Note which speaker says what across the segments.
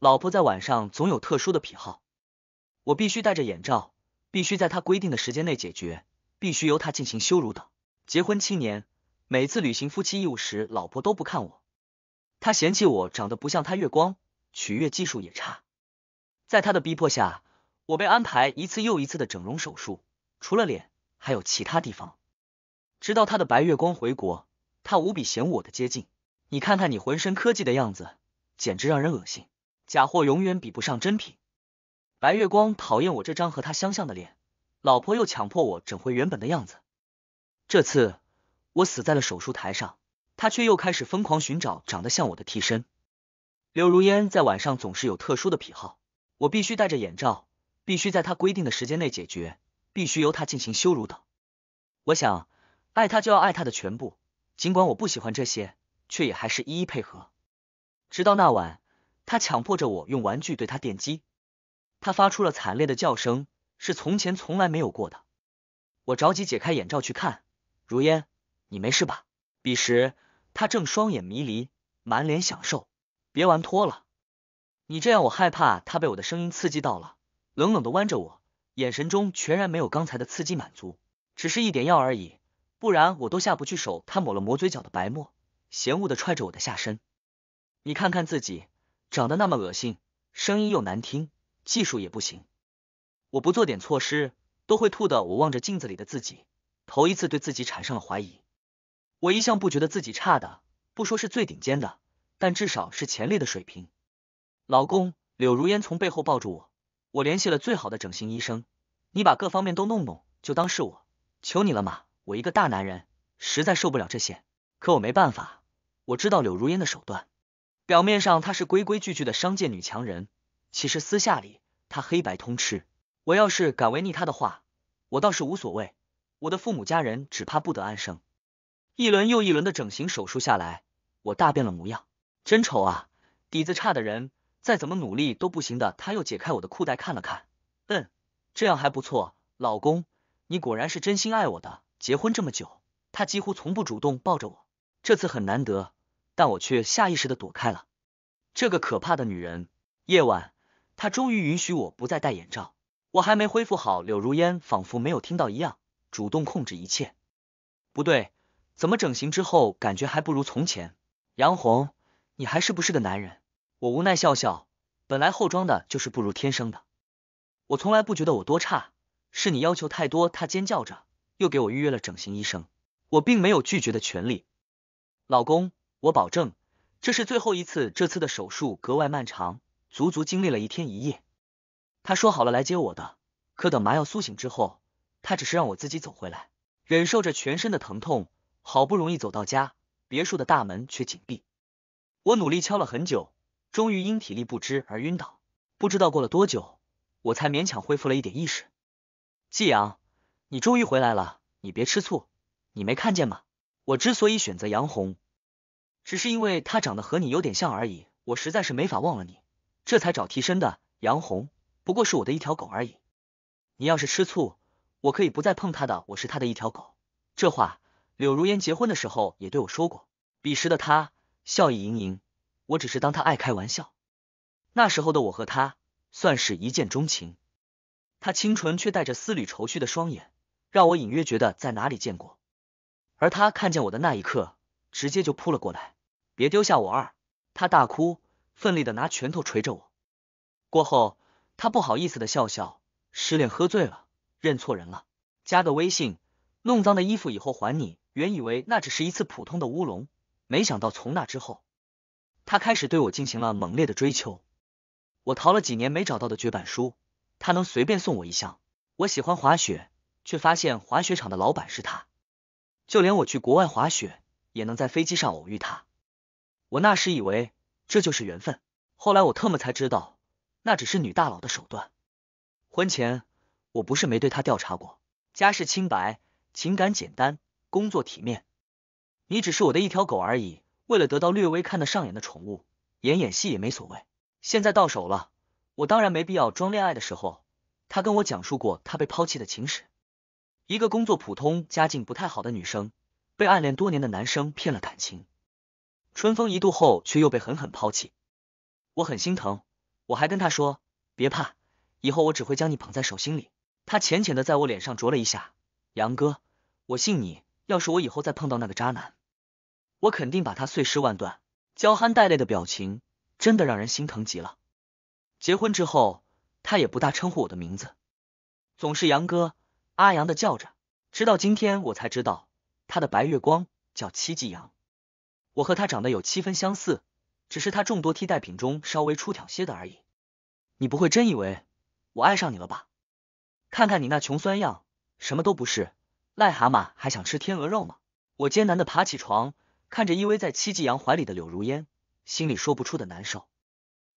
Speaker 1: 老婆在晚上总有特殊的癖好，我必须戴着眼罩，必须在她规定的时间内解决，必须由她进行羞辱等。结婚七年，每次履行夫妻义务时，老婆都不看我，她嫌弃我长得不像她月光，取悦技术也差。在她的逼迫下，我被安排一次又一次的整容手术，除了脸，还有其他地方。直到他的白月光回国，他无比嫌我的接近。你看看你浑身科技的样子，简直让人恶心。假货永远比不上真品。白月光讨厌我这张和他相像的脸，老婆又强迫我整回原本的样子。这次我死在了手术台上，他却又开始疯狂寻找长得像我的替身。柳如烟在晚上总是有特殊的癖好，我必须戴着眼罩，必须在他规定的时间内解决，必须由他进行羞辱等。我想爱他就要爱他的全部，尽管我不喜欢这些，却也还是一一配合。直到那晚。他强迫着我用玩具对他电击，他发出了惨烈的叫声，是从前从来没有过的。我着急解开眼罩去看，如烟，你没事吧？彼时他正双眼迷离，满脸享受。别玩脱了，你这样我害怕他被我的声音刺激到了。冷冷的弯着我，眼神中全然没有刚才的刺激满足，只是一点药而已，不然我都下不去手。他抹了抹嘴角的白沫，嫌恶的踹着我的下身，你看看自己。长得那么恶心，声音又难听，技术也不行，我不做点措施都会吐的。我望着镜子里的自己，头一次对自己产生了怀疑。我一向不觉得自己差的，不说是最顶尖的，但至少是前列的水平。老公，柳如烟从背后抱住我，我联系了最好的整形医生，你把各方面都弄弄，就当是我求你了嘛。我一个大男人，实在受不了这些，可我没办法，我知道柳如烟的手段。表面上她是规规矩矩的商界女强人，其实私下里她黑白通吃。我要是敢违逆她的话，我倒是无所谓，我的父母家人只怕不得安生。一轮又一轮的整形手术下来，我大变了模样，真丑啊！底子差的人再怎么努力都不行的。他又解开我的裤带看了看，嗯，这样还不错。老公，你果然是真心爱我的。结婚这么久，他几乎从不主动抱着我，这次很难得。但我却下意识的躲开了这个可怕的女人。夜晚，她终于允许我不再戴眼罩。我还没恢复好，柳如烟仿佛没有听到一样，主动控制一切。不对，怎么整形之后感觉还不如从前？杨红，你还是不是个男人？我无奈笑笑，本来后装的就是不如天生的。我从来不觉得我多差，是你要求太多。她尖叫着，又给我预约了整形医生。我并没有拒绝的权利，老公。我保证，这是最后一次。这次的手术格外漫长，足足经历了一天一夜。他说好了来接我的，可等麻药苏醒之后，他只是让我自己走回来，忍受着全身的疼痛。好不容易走到家，别墅的大门却紧闭。我努力敲了很久，终于因体力不支而晕倒。不知道过了多久，我才勉强恢复了一点意识。季阳，你终于回来了，你别吃醋，你没看见吗？我之所以选择杨红。只是因为他长得和你有点像而已，我实在是没法忘了你，这才找替身的杨红，不过是我的一条狗而已。你要是吃醋，我可以不再碰他的，我是他的一条狗。这话，柳如烟结婚的时候也对我说过，彼时的她笑意盈盈，我只是当她爱开玩笑。那时候的我和她算是一见钟情，她清纯却带着丝缕愁绪的双眼，让我隐约觉得在哪里见过，而他看见我的那一刻，直接就扑了过来。别丢下我！二，他大哭，奋力的拿拳头捶着我。过后，他不好意思的笑笑，失恋喝醉了，认错人了，加个微信，弄脏的衣服以后还你。原以为那只是一次普通的乌龙，没想到从那之后，他开始对我进行了猛烈的追求。我淘了几年没找到的绝版书，他能随便送我一箱。我喜欢滑雪，却发现滑雪场的老板是他。就连我去国外滑雪，也能在飞机上偶遇他。我那时以为这就是缘分，后来我特么才知道，那只是女大佬的手段。婚前我不是没对她调查过，家世清白，情感简单，工作体面。你只是我的一条狗而已，为了得到略微看得上眼的宠物，演演戏也没所谓。现在到手了，我当然没必要装。恋爱的时候，她跟我讲述过她被抛弃的情史：一个工作普通、家境不太好的女生，被暗恋多年的男生骗了感情。春风一度后，却又被狠狠抛弃，我很心疼。我还跟他说，别怕，以后我只会将你捧在手心里。他浅浅的在我脸上啄了一下。杨哥，我信你。要是我以后再碰到那个渣男，我肯定把他碎尸万段。娇憨带泪的表情，真的让人心疼极了。结婚之后，他也不大称呼我的名字，总是杨哥、阿杨的叫着。直到今天，我才知道他的白月光叫戚继阳。我和他长得有七分相似，只是他众多替代品中稍微出挑些的而已。你不会真以为我爱上你了吧？看看你那穷酸样，什么都不是，癞蛤蟆还想吃天鹅肉吗？我艰难的爬起床，看着依偎在戚继阳怀里的柳如烟，心里说不出的难受。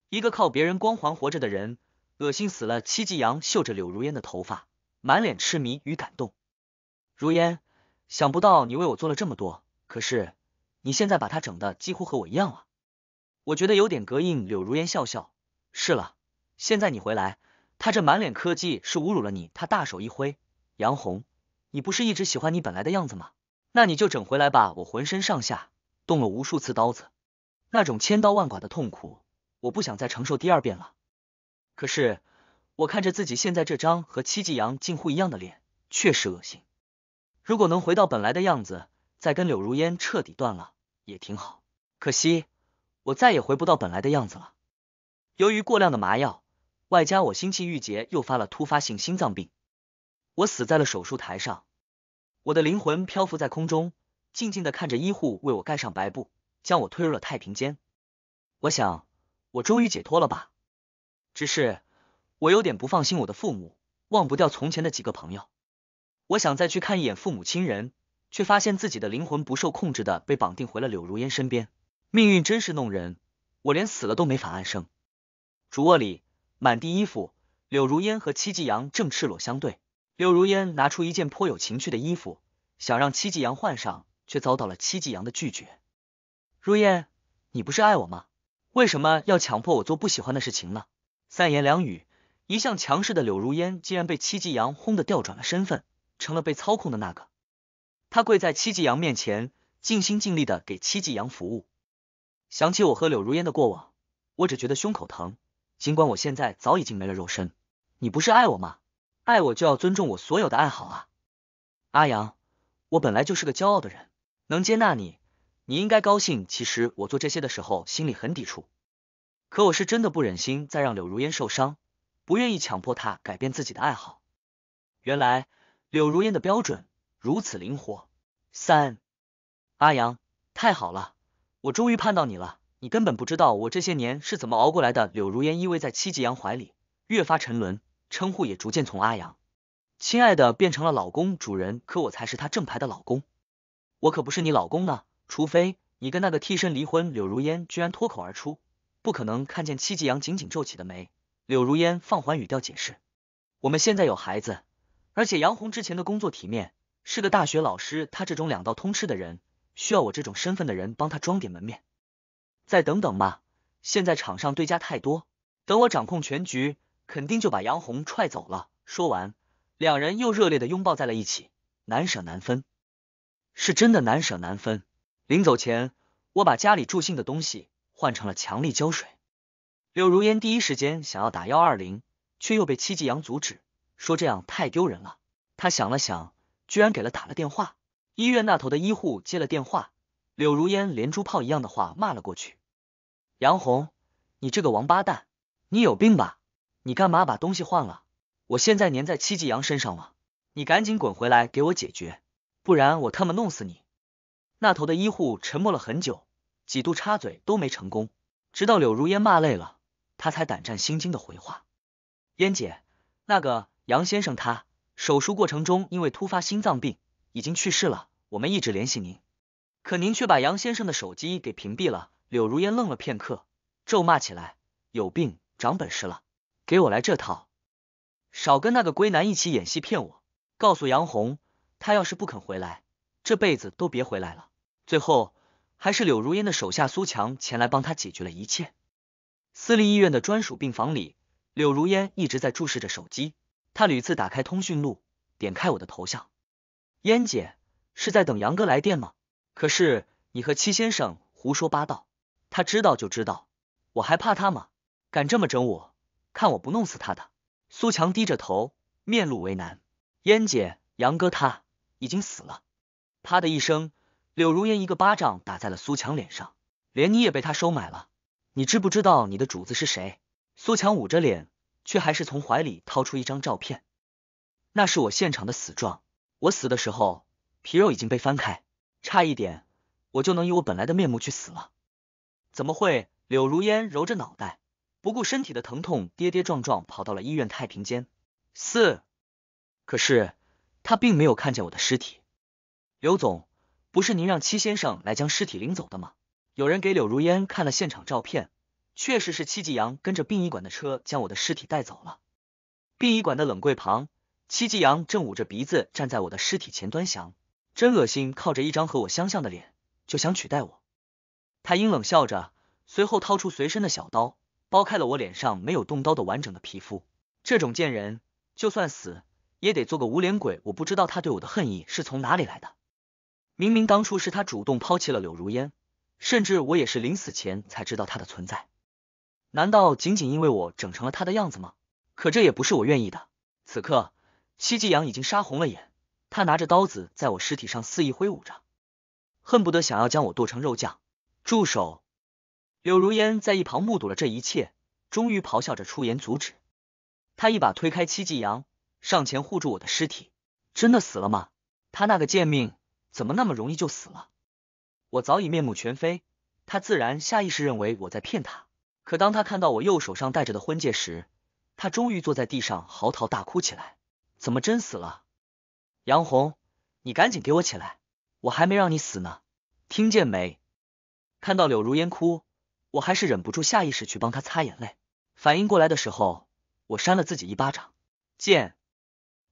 Speaker 1: 一个靠别人光环活着的人，恶心死了。戚继阳嗅着柳如烟的头发，满脸痴迷与感动。如烟，想不到你为我做了这么多，可是。你现在把他整的几乎和我一样了，我觉得有点膈应。柳如烟笑笑，是了，现在你回来，他这满脸科技是侮辱了你。他大手一挥，杨红，你不是一直喜欢你本来的样子吗？那你就整回来吧。我浑身上下动了无数次刀子，那种千刀万剐的痛苦，我不想再承受第二遍了。可是，我看着自己现在这张和戚继阳近乎一样的脸，确实恶心。如果能回到本来的样子，再跟柳如烟彻底断了也挺好，可惜我再也回不到本来的样子了。由于过量的麻药，外加我心气郁结，诱发了突发性心脏病，我死在了手术台上。我的灵魂漂浮在空中，静静的看着医护为我盖上白布，将我推入了太平间。我想，我终于解脱了吧？只是我有点不放心我的父母，忘不掉从前的几个朋友，我想再去看一眼父母亲人。却发现自己的灵魂不受控制的被绑定回了柳如烟身边，命运真是弄人，我连死了都没法安生。主卧里满地衣服，柳如烟和戚继阳正赤裸相对。柳如烟拿出一件颇有情趣的衣服，想让戚继阳换上，却遭到了戚继阳的拒绝。如烟，你不是爱我吗？为什么要强迫我做不喜欢的事情呢？三言两语，一向强势的柳如烟竟然被戚继阳轰的调转了身份，成了被操控的那个。他跪在七季阳面前，尽心尽力的给七季阳服务。想起我和柳如烟的过往，我只觉得胸口疼。尽管我现在早已经没了肉身，你不是爱我吗？爱我就要尊重我所有的爱好啊！阿阳，我本来就是个骄傲的人，能接纳你，你应该高兴。其实我做这些的时候心里很抵触，可我是真的不忍心再让柳如烟受伤，不愿意强迫她改变自己的爱好。原来柳如烟的标准。如此灵活，三阿阳太好了，我终于盼到你了。你根本不知道我这些年是怎么熬过来的。柳如烟依偎在戚继阳怀里，越发沉沦，称呼也逐渐从阿阳亲爱的变成了老公主人。可我才是他正牌的老公，我可不是你老公呢。除非你跟那个替身离婚。柳如烟居然脱口而出，不可能。看见戚继阳紧紧皱起的眉，柳如烟放缓语调解释，我们现在有孩子，而且杨红之前的工作体面。是个大学老师，他这种两道通吃的人，需要我这种身份的人帮他装点门面。再等等吧，现在场上对家太多，等我掌控全局，肯定就把杨红踹走了。说完，两人又热烈的拥抱在了一起，难舍难分，是真的难舍难分。临走前，我把家里助兴的东西换成了强力胶水。柳如烟第一时间想要打幺二零，却又被戚继阳阻止，说这样太丢人了。他想了想。居然给了打了电话，医院那头的医护接了电话，柳如烟连珠炮一样的话骂了过去：“杨红，你这个王八蛋，你有病吧？你干嘛把东西换了？我现在粘在戚继阳身上了，你赶紧滚回来给我解决，不然我他妈弄死你！”那头的医护沉默了很久，几度插嘴都没成功，直到柳如烟骂累了，他才胆战心惊的回话：“燕姐，那个杨先生他……”手术过程中，因为突发心脏病，已经去世了。我们一直联系您，可您却把杨先生的手机给屏蔽了。柳如烟愣了片刻，咒骂起来：“有病，长本事了，给我来这套！少跟那个龟男一起演戏骗我！告诉杨红，他要是不肯回来，这辈子都别回来了。”最后，还是柳如烟的手下苏强前来帮他解决了一切。私立医院的专属病房里，柳如烟一直在注视着手机。他屡次打开通讯录，点开我的头像，燕姐是在等杨哥来电吗？可是你和七先生胡说八道，他知道就知道，我还怕他吗？敢这么整我，看我不弄死他！的苏强低着头，面露为难。燕姐，杨哥他已经死了。啪的一声，柳如烟一个巴掌打在了苏强脸上，连你也被他收买了，你知不知道你的主子是谁？苏强捂着脸。却还是从怀里掏出一张照片，那是我现场的死状。我死的时候，皮肉已经被翻开，差一点我就能以我本来的面目去死了。怎么会？柳如烟揉着脑袋，不顾身体的疼痛，跌跌撞撞跑到了医院太平间。四，可是他并没有看见我的尸体。刘总，不是您让戚先生来将尸体领走的吗？有人给柳如烟看了现场照片。确实是戚继阳跟着殡仪馆的车将我的尸体带走了。殡仪馆的冷柜旁，戚继阳正捂着鼻子站在我的尸体前端详，真恶心！靠着一张和我相像的脸就想取代我，他阴冷笑着，随后掏出随身的小刀，剥开了我脸上没有动刀的完整的皮肤。这种贱人，就算死也得做个无脸鬼。我不知道他对我的恨意是从哪里来的，明明当初是他主动抛弃了柳如烟，甚至我也是临死前才知道他的存在。难道仅仅因为我整成了他的样子吗？可这也不是我愿意的。此刻，戚继阳已经杀红了眼，他拿着刀子在我尸体上肆意挥舞着，恨不得想要将我剁成肉酱。住手！柳如烟在一旁目睹了这一切，终于咆哮着出言阻止。他一把推开戚继阳，上前护住我的尸体。真的死了吗？他那个贱命怎么那么容易就死了？我早已面目全非，他自然下意识认为我在骗他。可当他看到我右手上戴着的婚戒时，他终于坐在地上嚎啕大哭起来。怎么真死了？杨红，你赶紧给我起来，我还没让你死呢！听见没？看到柳如烟哭，我还是忍不住下意识去帮她擦眼泪。反应过来的时候，我扇了自己一巴掌。贱！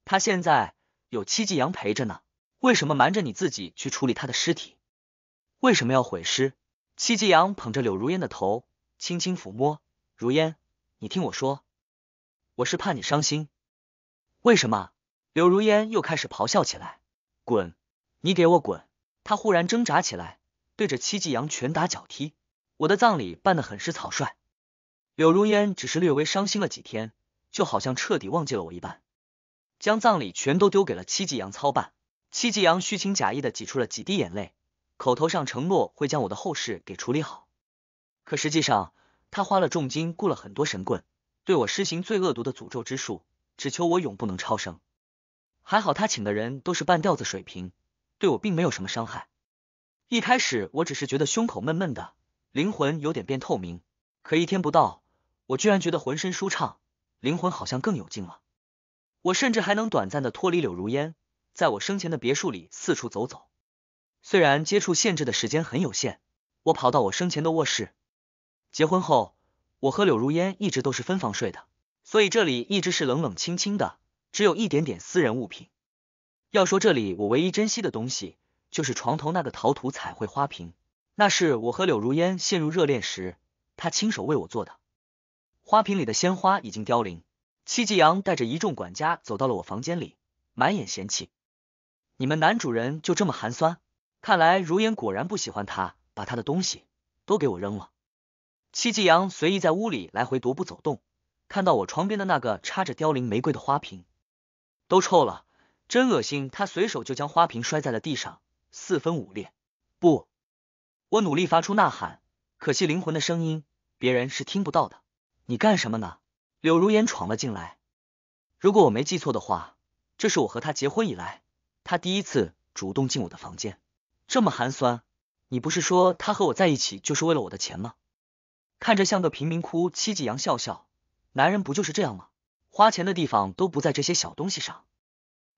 Speaker 1: 他现在有戚继阳陪着呢，为什么瞒着你自己去处理他的尸体？为什么要毁尸？戚继阳捧着柳如烟的头。轻轻抚摸，如烟，你听我说，我是怕你伤心。为什么？柳如烟又开始咆哮起来，滚，你给我滚！她忽然挣扎起来，对着戚继阳拳打脚踢。我的葬礼办得很是草率，柳如烟只是略微伤心了几天，就好像彻底忘记了我一般，将葬礼全都丢给了戚继阳操办。戚继阳虚情假意的挤出了几滴眼泪，口头上承诺会将我的后事给处理好。可实际上，他花了重金雇了很多神棍，对我施行最恶毒的诅咒之术，只求我永不能超生。还好他请的人都是半吊子水平，对我并没有什么伤害。一开始我只是觉得胸口闷闷的，灵魂有点变透明。可一天不到，我居然觉得浑身舒畅，灵魂好像更有劲了。我甚至还能短暂的脱离柳如烟，在我生前的别墅里四处走走。虽然接触限制的时间很有限，我跑到我生前的卧室。结婚后，我和柳如烟一直都是分房睡的，所以这里一直是冷冷清清的，只有一点点私人物品。要说这里我唯一珍惜的东西，就是床头那个陶土彩绘花瓶，那是我和柳如烟陷入热恋时，她亲手为我做的。花瓶里的鲜花已经凋零。戚继阳带着一众管家走到了我房间里，满眼嫌弃：“你们男主人就这么寒酸？看来如烟果然不喜欢他，把他的东西都给我扔了。”戚继阳随意在屋里来回踱步走动，看到我床边的那个插着凋零玫瑰的花瓶，都臭了，真恶心！他随手就将花瓶摔在了地上，四分五裂。不，我努力发出呐喊，可惜灵魂的声音别人是听不到的。你干什么呢？柳如烟闯了进来。如果我没记错的话，这是我和他结婚以来，他第一次主动进我的房间。这么寒酸，你不是说他和我在一起就是为了我的钱吗？看着像个贫民窟，戚继阳笑笑，男人不就是这样吗？花钱的地方都不在这些小东西上，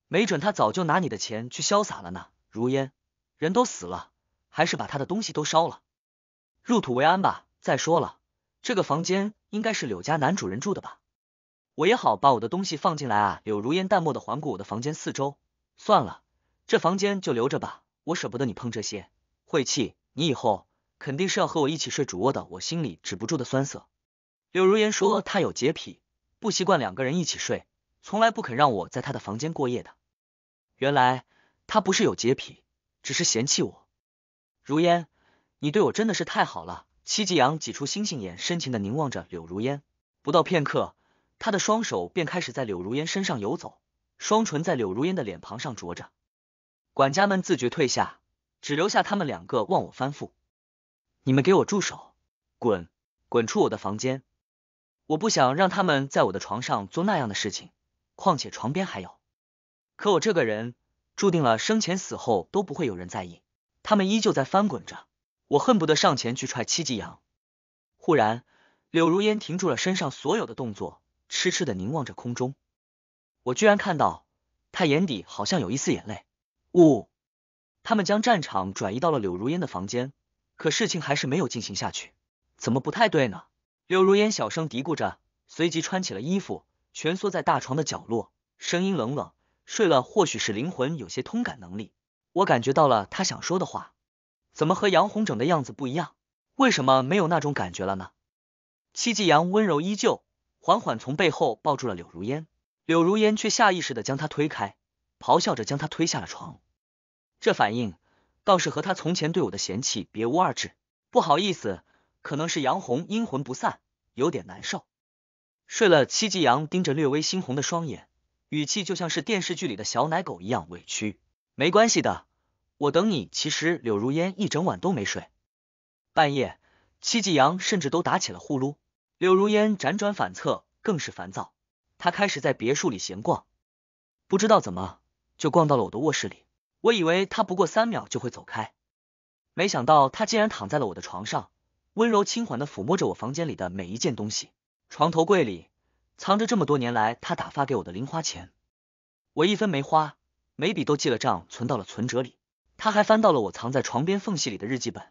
Speaker 1: 没准他早就拿你的钱去潇洒了呢。如烟，人都死了，还是把他的东西都烧了，入土为安吧。再说了，这个房间应该是柳家男主人住的吧？我也好把我的东西放进来啊。柳如烟淡漠的环顾我的房间四周，算了，这房间就留着吧，我舍不得你碰这些，晦气，你以后。肯定是要和我一起睡主卧的，我心里止不住的酸涩。柳如烟说她有洁癖，不习惯两个人一起睡，从来不肯让我在她的房间过夜的。原来她不是有洁癖，只是嫌弃我。如烟，你对我真的是太好了。戚继阳挤出星星眼，深情的凝望着柳如烟。不到片刻，他的双手便开始在柳如烟身上游走，双唇在柳如烟的脸庞上啄着。管家们自觉退下，只留下他们两个忘我翻覆。你们给我住手！滚，滚出我的房间！我不想让他们在我的床上做那样的事情。况且床边还有。可我这个人，注定了生前死后都不会有人在意。他们依旧在翻滚着，我恨不得上前去踹戚继阳。忽然，柳如烟停住了身上所有的动作，痴痴的凝望着空中。我居然看到他眼底好像有一丝眼泪。呜！他们将战场转移到了柳如烟的房间。可事情还是没有进行下去，怎么不太对呢？柳如烟小声嘀咕着，随即穿起了衣服，蜷缩在大床的角落，声音冷冷。睡了，或许是灵魂有些通感能力，我感觉到了他想说的话，怎么和杨红整的样子不一样？为什么没有那种感觉了呢？戚继阳温柔依旧，缓缓从背后抱住了柳如烟，柳如烟却下意识的将他推开，咆哮着将他推下了床，这反应。倒是和他从前对我的嫌弃别无二致。不好意思，可能是杨红阴魂不散，有点难受。睡了。戚继阳盯着略微猩红的双眼，语气就像是电视剧里的小奶狗一样委屈。没关系的，我等你。其实柳如烟一整晚都没睡，半夜，戚继阳甚至都打起了呼噜。柳如烟辗转反侧，更是烦躁。他开始在别墅里闲逛，不知道怎么就逛到了我的卧室里。我以为他不过三秒就会走开，没想到他竟然躺在了我的床上，温柔轻缓的抚摸着我房间里的每一件东西。床头柜里藏着这么多年来他打发给我的零花钱，我一分没花，每笔都记了账，存到了存折里。他还翻到了我藏在床边缝隙里的日记本。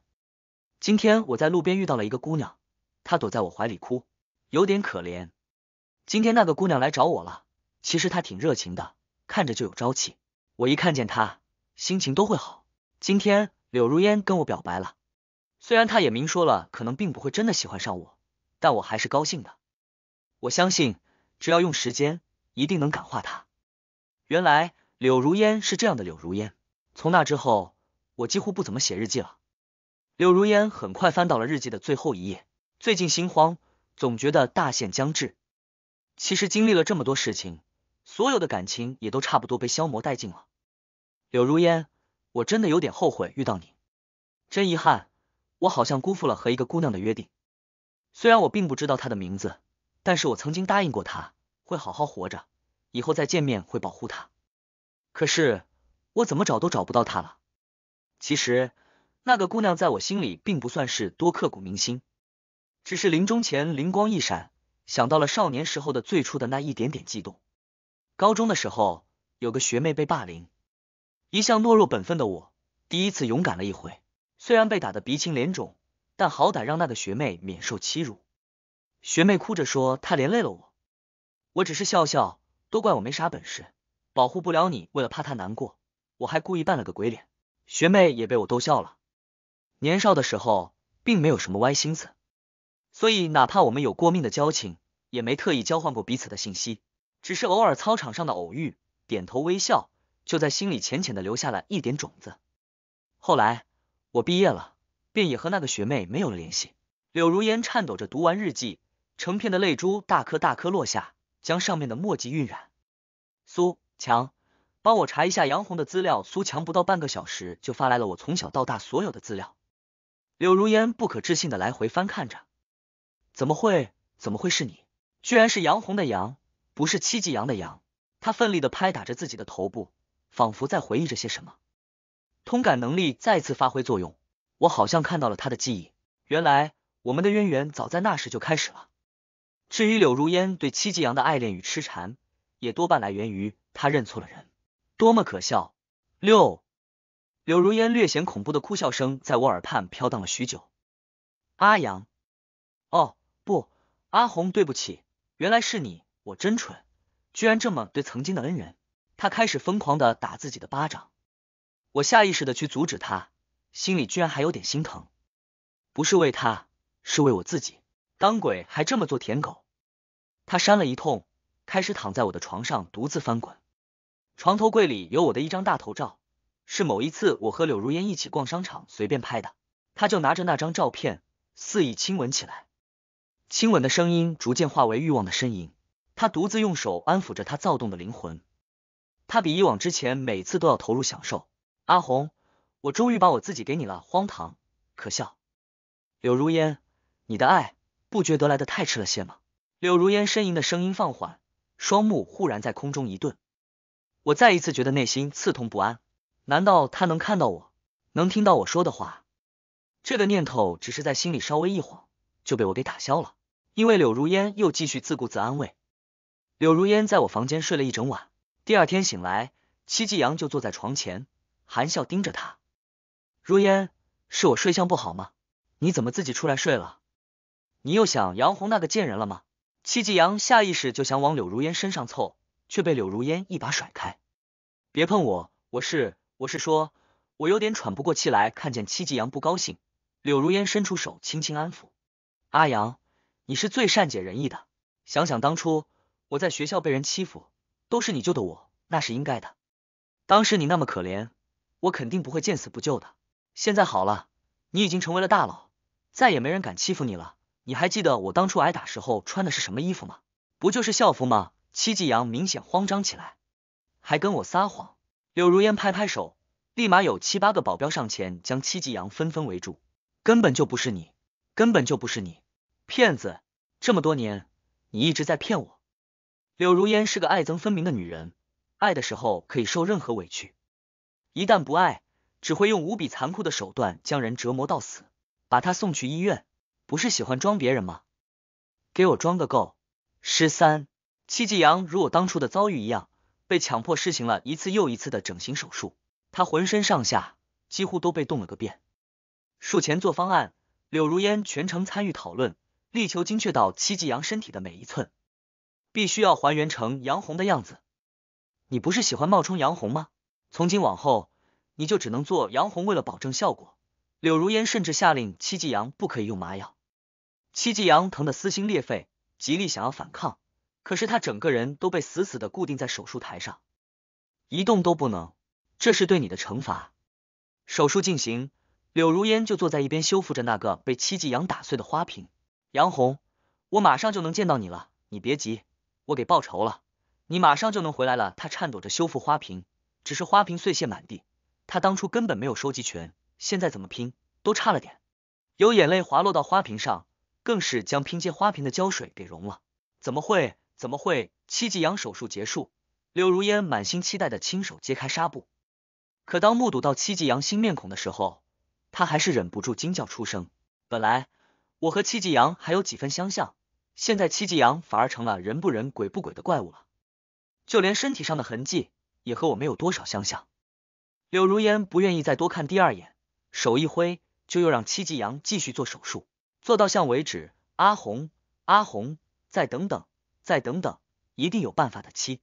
Speaker 1: 今天我在路边遇到了一个姑娘，她躲在我怀里哭，有点可怜。今天那个姑娘来找我了，其实她挺热情的，看着就有朝气。我一看见她。心情都会好。今天柳如烟跟我表白了，虽然她也明说了可能并不会真的喜欢上我，但我还是高兴的。我相信只要用时间，一定能感化她。原来柳如烟是这样的柳如烟。从那之后，我几乎不怎么写日记了。柳如烟很快翻到了日记的最后一页，最近心慌，总觉得大限将至。其实经历了这么多事情，所有的感情也都差不多被消磨殆尽了。柳如烟，我真的有点后悔遇到你，真遗憾，我好像辜负了和一个姑娘的约定。虽然我并不知道她的名字，但是我曾经答应过她会好好活着，以后再见面会保护她。可是我怎么找都找不到她了。其实那个姑娘在我心里并不算是多刻骨铭心，只是临终前灵光一闪，想到了少年时候的最初的那一点点悸动。高中的时候，有个学妹被霸凌。一向懦弱本分的我，第一次勇敢了一回。虽然被打得鼻青脸肿，但好歹让那个学妹免受欺辱。学妹哭着说她连累了我，我只是笑笑，都怪我没啥本事，保护不了你。为了怕她难过，我还故意扮了个鬼脸。学妹也被我逗笑了。年少的时候，并没有什么歪心思，所以哪怕我们有过命的交情，也没特意交换过彼此的信息，只是偶尔操场上的偶遇，点头微笑。就在心里浅浅的留下了一点种子。后来我毕业了，便也和那个学妹没有了联系。柳如烟颤抖着读完日记，成片的泪珠大颗大颗落下，将上面的墨迹晕染。苏强，帮我查一下杨红的资料。苏强不到半个小时就发来了我从小到大所有的资料。柳如烟不可置信的来回翻看着，怎么会？怎么会是你？居然是杨红的杨，不是戚继阳的杨。他奋力的拍打着自己的头部。仿佛在回忆着些什么，通感能力再次发挥作用，我好像看到了他的记忆。原来我们的渊源早在那时就开始了。至于柳如烟对戚继阳的爱恋与痴缠，也多半来源于他认错了人。多么可笑！六，柳如烟略显恐怖的哭笑声在我耳畔飘荡了许久。阿阳，哦不，阿红，对不起，原来是你，我真蠢，居然这么对曾经的恩人。他开始疯狂的打自己的巴掌，我下意识的去阻止他，心里居然还有点心疼，不是为他，是为我自己。当鬼还这么做舔狗，他扇了一通，开始躺在我的床上独自翻滚。床头柜里有我的一张大头照，是某一次我和柳如烟一起逛商场随便拍的。他就拿着那张照片肆意亲吻起来，亲吻的声音逐渐化为欲望的呻吟。他独自用手安抚着他躁动的灵魂。他比以往之前每次都要投入享受。阿红，我终于把我自己给你了，荒唐，可笑。柳如烟，你的爱不觉得来的太迟了些吗？柳如烟呻吟的声音放缓，双目忽然在空中一顿。我再一次觉得内心刺痛不安。难道他能看到我，能听到我说的话？这个念头只是在心里稍微一晃，就被我给打消了。因为柳如烟又继续自顾自安慰。柳如烟在我房间睡了一整晚。第二天醒来，戚继阳就坐在床前，含笑盯着他。如烟，是我睡相不好吗？你怎么自己出来睡了？你又想杨红那个贱人了吗？戚继阳下意识就想往柳如烟身上凑，却被柳如烟一把甩开。别碰我！我是我是说，我有点喘不过气来。看见戚继阳不高兴，柳如烟伸出手轻轻安抚。阿阳，你是最善解人意的。想想当初我在学校被人欺负。都是你救的我，那是应该的。当时你那么可怜，我肯定不会见死不救的。现在好了，你已经成为了大佬，再也没人敢欺负你了。你还记得我当初挨打时候穿的是什么衣服吗？不就是校服吗？戚继阳明显慌张起来，还跟我撒谎。柳如烟拍拍手，立马有七八个保镖上前将戚继阳纷纷围住。根本就不是你，根本就不是你，骗子！这么多年，你一直在骗我。柳如烟是个爱憎分明的女人，爱的时候可以受任何委屈，一旦不爱，只会用无比残酷的手段将人折磨到死。把她送去医院，不是喜欢装别人吗？给我装个够！十三，戚继阳如我当初的遭遇一样，被强迫施行了一次又一次的整形手术，他浑身上下几乎都被动了个遍。术前做方案，柳如烟全程参与讨论，力求精确到戚继阳身体的每一寸。必须要还原成杨红的样子。你不是喜欢冒充杨红吗？从今往后，你就只能做杨红。为了保证效果，柳如烟甚至下令戚继阳不可以用麻药。戚继阳疼得撕心裂肺，极力想要反抗，可是他整个人都被死死的固定在手术台上，一动都不能。这是对你的惩罚。手术进行，柳如烟就坐在一边修复着那个被戚继阳打碎的花瓶。杨红，我马上就能见到你了，你别急。我给报仇了，你马上就能回来了。他颤抖着修复花瓶，只是花瓶碎屑满地。他当初根本没有收集全，现在怎么拼都差了点。有眼泪滑落到花瓶上，更是将拼接花瓶的胶水给融了。怎么会？怎么会？戚继阳手术结束，柳如烟满心期待的亲手揭开纱布，可当目睹到戚继阳新面孔的时候，他还是忍不住惊叫出声。本来我和戚继阳还有几分相像。现在，戚继阳反而成了人不人、鬼不鬼的怪物了，就连身体上的痕迹也和我没有多少相像。柳如烟不愿意再多看第二眼，手一挥就又让戚继阳继续做手术，做到像为止。阿红，阿红，再等等，再等等，一定有办法的。戚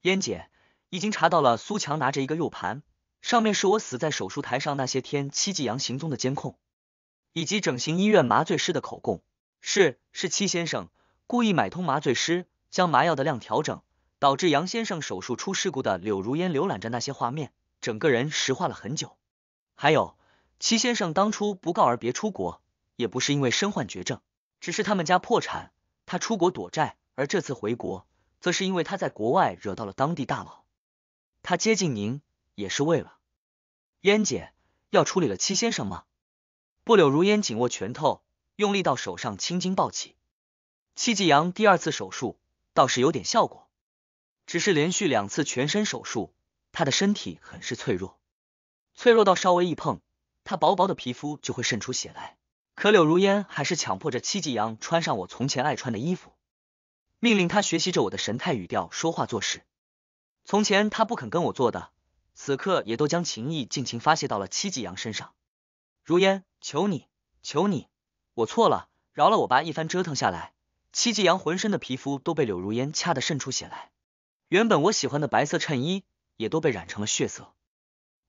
Speaker 1: 烟姐已经查到了，苏强拿着一个 U 盘，上面是我死在手术台上那些天戚继阳行踪的监控，以及整形医院麻醉师的口供。是是，戚先生故意买通麻醉师，将麻药的量调整，导致杨先生手术出事故的。柳如烟浏览着那些画面，整个人石化了很久。还有，戚先生当初不告而别出国，也不是因为身患绝症，只是他们家破产，他出国躲债。而这次回国，则是因为他在国外惹到了当地大佬。他接近您，也是为了。烟姐要处理了戚先生吗？不，柳如烟紧握拳头。用力到手上青筋暴起，戚继阳第二次手术倒是有点效果，只是连续两次全身手术，他的身体很是脆弱，脆弱到稍微一碰，他薄薄的皮肤就会渗出血来。可柳如烟还是强迫着戚继阳穿上我从前爱穿的衣服，命令他学习着我的神态语调说话做事。从前他不肯跟我做的，此刻也都将情谊尽情发泄到了戚继阳身上。如烟，求你，求你。我错了，饶了我爸。一番折腾下来，戚继阳浑身的皮肤都被柳如烟掐得渗出血来，原本我喜欢的白色衬衣也都被染成了血色。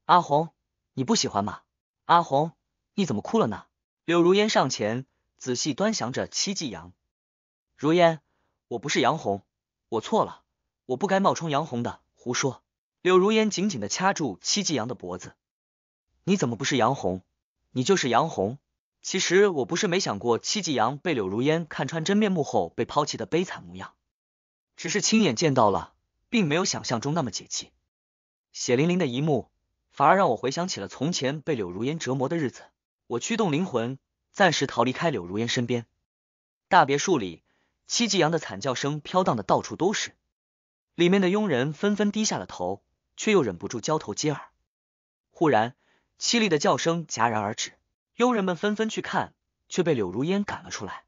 Speaker 1: 阿红，你不喜欢吗？阿红，你怎么哭了呢？柳如烟上前仔细端详着戚继阳。如烟，我不是杨红，我错了，我不该冒充杨红的。胡说！柳如烟紧紧的掐住戚继阳的脖子，你怎么不是杨红？你就是杨红。其实我不是没想过戚继阳被柳如烟看穿真面目后被抛弃的悲惨模样，只是亲眼见到了，并没有想象中那么解气。血淋淋的一幕，反而让我回想起了从前被柳如烟折磨的日子。我驱动灵魂，暂时逃离开柳如烟身边。大别墅里，戚继阳的惨叫声飘荡的到处都是，里面的佣人纷纷低下了头，却又忍不住交头接耳。忽然，凄厉的叫声戛然而止。佣人们纷纷去看，却被柳如烟赶了出来。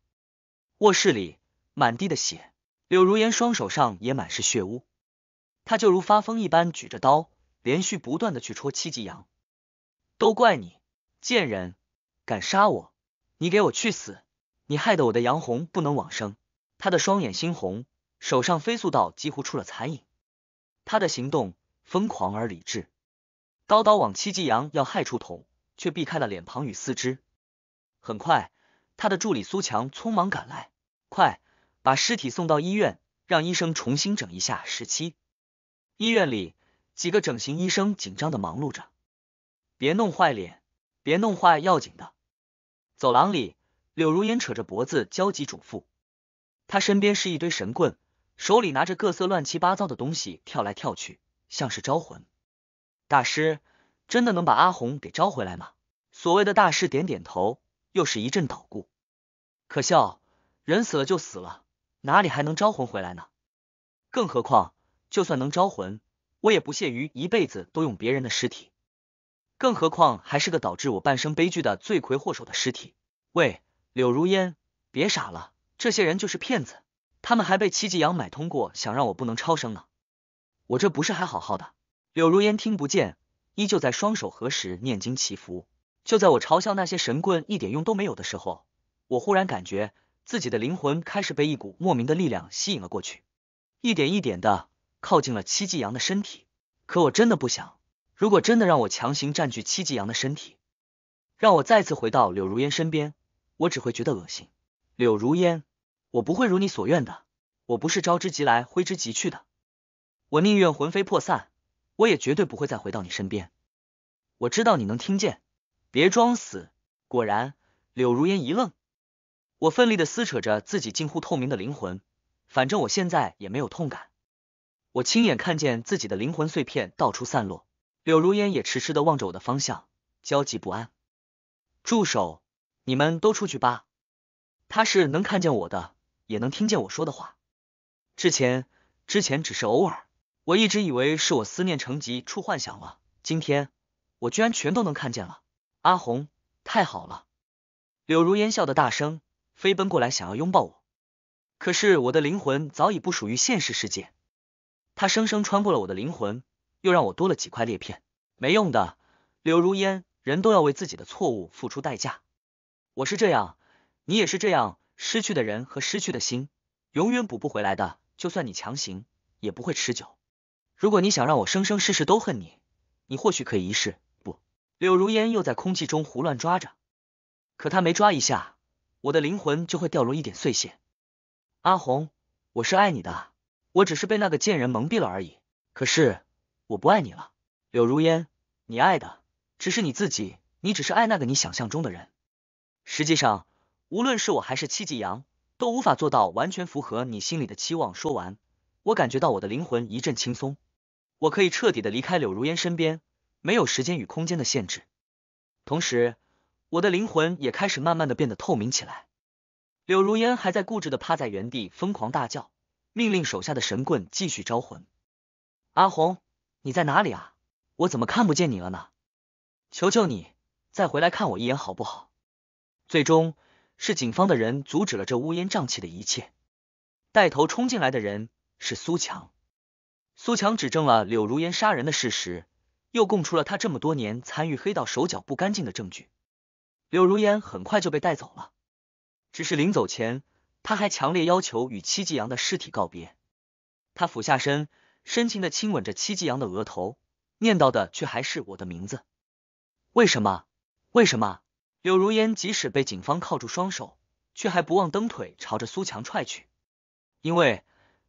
Speaker 1: 卧室里满地的血，柳如烟双手上也满是血污，她就如发疯一般举着刀，连续不断的去戳七季阳。都怪你，贱人，敢杀我，你给我去死！你害得我的杨红不能往生。他的双眼猩红，手上飞速到几乎出了残影。他的行动疯狂而理智，刀刀往七季阳要害处捅。却避开了脸庞与四肢。很快，他的助理苏强匆忙赶来，快把尸体送到医院，让医生重新整一下十七。医院里，几个整形医生紧张的忙碌着，别弄坏脸，别弄坏要紧的。走廊里，柳如烟扯着脖子焦急嘱咐，他身边是一堆神棍，手里拿着各色乱七八糟的东西跳来跳去，像是招魂。大师。真的能把阿红给招回来吗？所谓的大师点点头，又是一阵捣鼓。可笑，人死了就死了，哪里还能招魂回来呢？更何况，就算能招魂，我也不屑于一辈子都用别人的尸体。更何况还是个导致我半生悲剧的罪魁祸首的尸体。喂，柳如烟，别傻了，这些人就是骗子，他们还被戚继阳买通过，想让我不能超生呢。我这不是还好好的？柳如烟听不见。依旧在双手合十念经祈福。就在我嘲笑那些神棍一点用都没有的时候，我忽然感觉自己的灵魂开始被一股莫名的力量吸引了过去，一点一点的靠近了戚继阳的身体。可我真的不想，如果真的让我强行占据戚继阳的身体，让我再次回到柳如烟身边，我只会觉得恶心。柳如烟，我不会如你所愿的，我不是招之即来挥之即去的，我宁愿魂飞魄散。我也绝对不会再回到你身边，我知道你能听见，别装死。果然，柳如烟一愣，我奋力的撕扯着自己近乎透明的灵魂，反正我现在也没有痛感。我亲眼看见自己的灵魂碎片到处散落，柳如烟也痴痴的望着我的方向，焦急不安。住手，你们都出去吧，他是能看见我的，也能听见我说的话。之前，之前只是偶尔。我一直以为是我思念成疾出幻想了，今天我居然全都能看见了。阿红，太好了！柳如烟笑得大声，飞奔过来想要拥抱我，可是我的灵魂早已不属于现实世界。他生生穿过了我的灵魂，又让我多了几块裂片。没用的，柳如烟，人都要为自己的错误付出代价。我是这样，你也是这样，失去的人和失去的心，永远补不回来的。就算你强行，也不会持久。如果你想让我生生世世都恨你，你或许可以一试。不，柳如烟又在空气中胡乱抓着，可他没抓一下，我的灵魂就会掉落一点碎屑。阿红，我是爱你的，我只是被那个贱人蒙蔽了而已。可是我不爱你了，柳如烟，你爱的只是你自己，你只是爱那个你想象中的人。实际上，无论是我还是戚继阳，都无法做到完全符合你心里的期望。说完。我感觉到我的灵魂一阵轻松，我可以彻底的离开柳如烟身边，没有时间与空间的限制。同时，我的灵魂也开始慢慢的变得透明起来。柳如烟还在固执的趴在原地，疯狂大叫，命令手下的神棍继续招魂。阿红，你在哪里啊？我怎么看不见你了呢？求求你，再回来看我一眼好不好？最终，是警方的人阻止了这乌烟瘴气的一切。带头冲进来的人。是苏强，苏强指证了柳如烟杀人的事实，又供出了他这么多年参与黑道手脚不干净的证据。柳如烟很快就被带走了，只是临走前，他还强烈要求与戚继阳的尸体告别。他俯下身，深情的亲吻着戚继阳的额头，念叨的却还是我的名字。为什么？为什么？柳如烟即使被警方铐住双手，却还不忘蹬腿朝着苏强踹去，因为。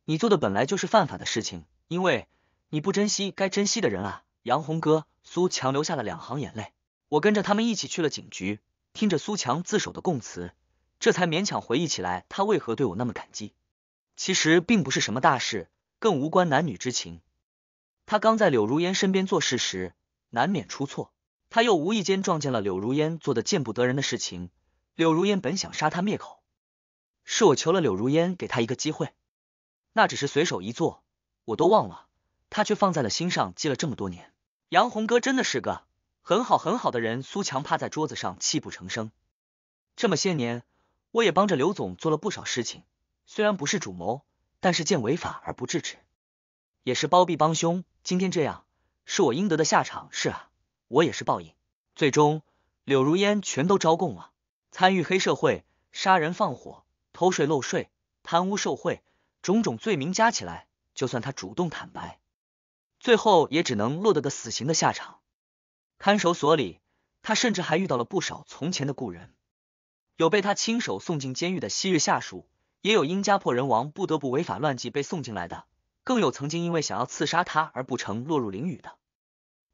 Speaker 1: 你做的本来就是犯法的事情，因为你不珍惜该珍惜的人啊！杨红哥，苏强流下了两行眼泪。我跟着他们一起去了警局，听着苏强自首的供词，这才勉强回忆起来他为何对我那么感激。其实并不是什么大事，更无关男女之情。他刚在柳如烟身边做事时，难免出错，他又无意间撞见了柳如烟做的见不得人的事情。柳如烟本想杀他灭口，是我求了柳如烟给他一个机会。那只是随手一做，我都忘了，他却放在了心上，记了这么多年。杨红哥真的是个很好很好的人。苏强趴在桌子上泣不成声。这么些年，我也帮着刘总做了不少事情，虽然不是主谋，但是见违法而不制止，也是包庇帮凶。今天这样，是我应得的下场。是啊，我也是报应。最终，柳如烟全都招供了，参与黑社会、杀人放火、偷税漏税、贪污受贿。种种罪名加起来，就算他主动坦白，最后也只能落得个死刑的下场。看守所里，他甚至还遇到了不少从前的故人，有被他亲手送进监狱的昔日下属，也有因家破人亡不得不违法乱纪被送进来的，更有曾经因为想要刺杀他而不成落入囹圄的。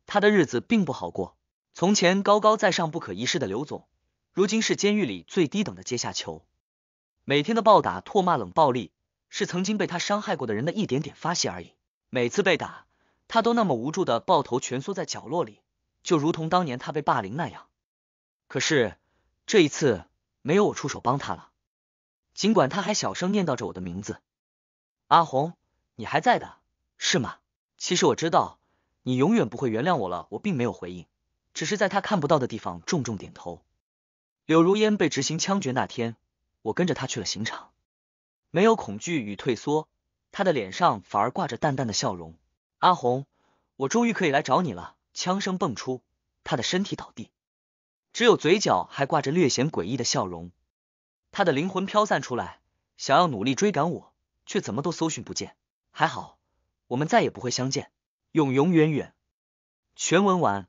Speaker 1: 他的日子并不好过。从前高高在上、不可一世的刘总，如今是监狱里最低等的阶下囚，每天的暴打、唾骂、冷暴力。是曾经被他伤害过的人的一点点发泄而已。每次被打，他都那么无助的抱头蜷缩在角落里，就如同当年他被霸凌那样。可是这一次，没有我出手帮他了。尽管他还小声念叨着我的名字：“阿红，你还在的，是吗？”其实我知道你永远不会原谅我了。我并没有回应，只是在他看不到的地方重重点头。柳如烟被执行枪决那天，我跟着他去了刑场。没有恐惧与退缩，他的脸上反而挂着淡淡的笑容。阿红，我终于可以来找你了。枪声蹦出，他的身体倒地，只有嘴角还挂着略显诡异的笑容。他的灵魂飘散出来，想要努力追赶我，却怎么都搜寻不见。还好，我们再也不会相见，永永远远。全文完。